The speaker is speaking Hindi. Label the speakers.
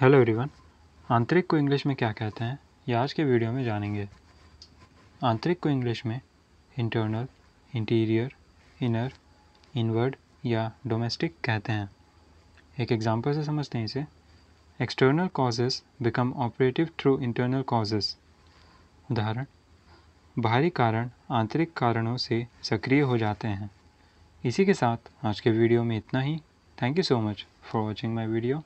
Speaker 1: हेलो एवरीवन आंतरिक को इंग्लिश में क्या कहते हैं ये आज के वीडियो में जानेंगे आंतरिक को इंग्लिश में इंटरनल इंटीरियर इनर इनवर्ड या डोमेस्टिक कहते हैं एक एग्जांपल से समझते हैं इसे external causes become operative through internal causes उदाहरण बाहरी कारण आंतरिक कारणों से सक्रिय हो जाते हैं इसी के साथ आज के वीडियो में इतना ही thank you so much for watching my video